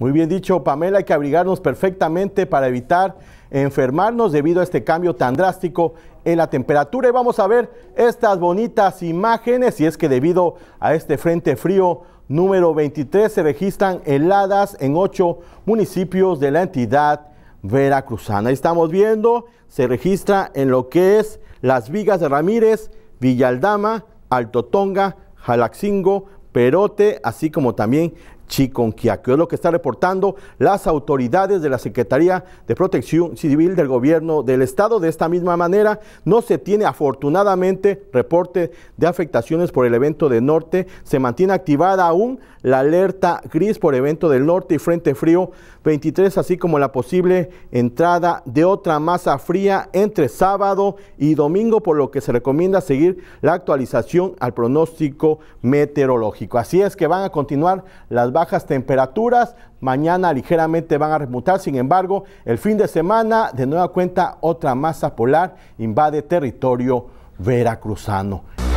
Muy bien dicho, Pamela, hay que abrigarnos perfectamente para evitar enfermarnos debido a este cambio tan drástico en la temperatura. Y vamos a ver estas bonitas imágenes, y es que debido a este frente frío número 23 se registran heladas en ocho municipios de la entidad veracruzana. Ahí estamos viendo, se registra en lo que es Las Vigas de Ramírez, Villaldama, Altotonga, Jalaxingo, Perote, así como también que Es lo que está reportando las autoridades de la Secretaría de Protección Civil del Gobierno del Estado. De esta misma manera, no se tiene afortunadamente reporte de afectaciones por el evento del norte. Se mantiene activada aún la alerta gris por evento del norte y frente frío 23, así como la posible entrada de otra masa fría entre sábado y domingo, por lo que se recomienda seguir la actualización al pronóstico meteorológico. Así es que van a continuar las bajas temperaturas. Mañana ligeramente van a remutar, sin embargo, el fin de semana, de nueva cuenta, otra masa polar invade territorio veracruzano.